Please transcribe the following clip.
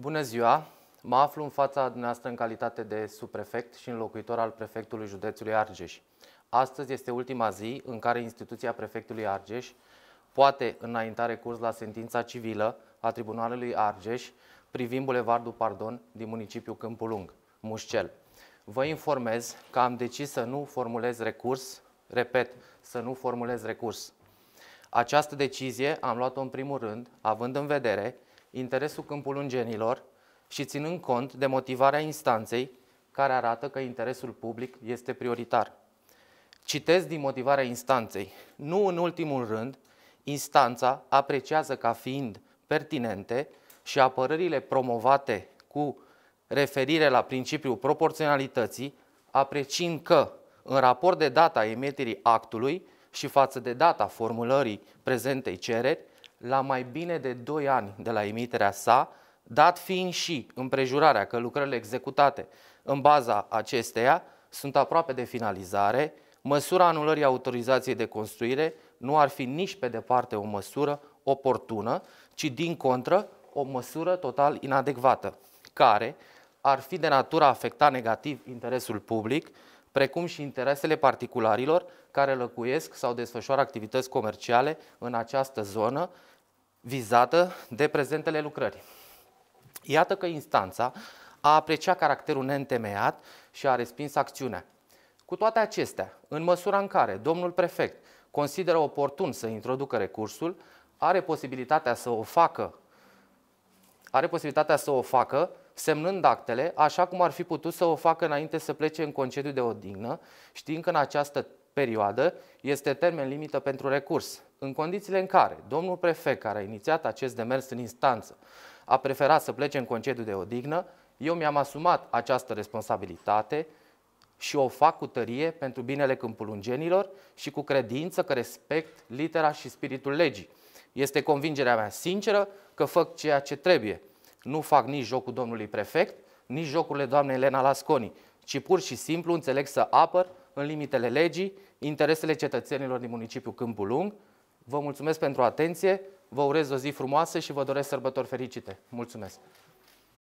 Bună ziua! Mă aflu în fața dumneavoastră în calitate de subprefect și înlocuitor al prefectului județului Argeș. Astăzi este ultima zi în care instituția prefectului Argeș poate înainta recurs la sentința civilă a Tribunalului Argeș privind Bulevardul Pardon din municipiul Câmpul Lung, Mușcel. Vă informez că am decis să nu formulez recurs, repet, să nu formulez recurs. Această decizie am luat-o în primul rând, având în vedere interesul câmpulungenilor și ținând cont de motivarea instanței care arată că interesul public este prioritar. Citez din motivarea instanței. Nu în ultimul rând, instanța apreciază ca fiind pertinente și apărările promovate cu referire la principiul proporționalității, apreciind că, în raport de data emiterii actului și față de data formulării prezentei cereri, la mai bine de 2 ani de la emiterea sa, dat fiind și împrejurarea că lucrările executate în baza acesteia sunt aproape de finalizare, măsura anulării autorizației de construire nu ar fi nici pe departe o măsură oportună, ci din contră o măsură total inadecvată, care ar fi de natură a afecta negativ interesul public, precum și interesele particularilor care locuiesc sau desfășoară activități comerciale în această zonă vizată de prezentele lucrări. Iată că instanța a apreciat caracterul neîntemeiat și a respins acțiunea. Cu toate acestea, în măsura în care domnul prefect consideră oportun să introducă recursul, are posibilitatea să o facă are posibilitatea să o facă semnând actele, așa cum ar fi putut să o facă înainte să plece în concediu de odihnă, știind că în această perioadă este termen limită pentru recurs. În condițiile în care domnul prefect care a inițiat acest demers în instanță a preferat să plece în concediu de odihnă, eu mi-am asumat această responsabilitate și o fac cu tărie pentru binele câmpulungenilor și cu credință că respect litera și spiritul legii. Este convingerea mea sinceră că fac ceea ce trebuie nu fac nici jocul domnului prefect, nici jocurile doamnei Elena Lasconi, ci pur și simplu înțeleg să apăr în limitele legii interesele cetățenilor din municipiul Câmpul Lung. Vă mulțumesc pentru atenție, vă urez o zi frumoasă și vă doresc sărbători fericite. Mulțumesc!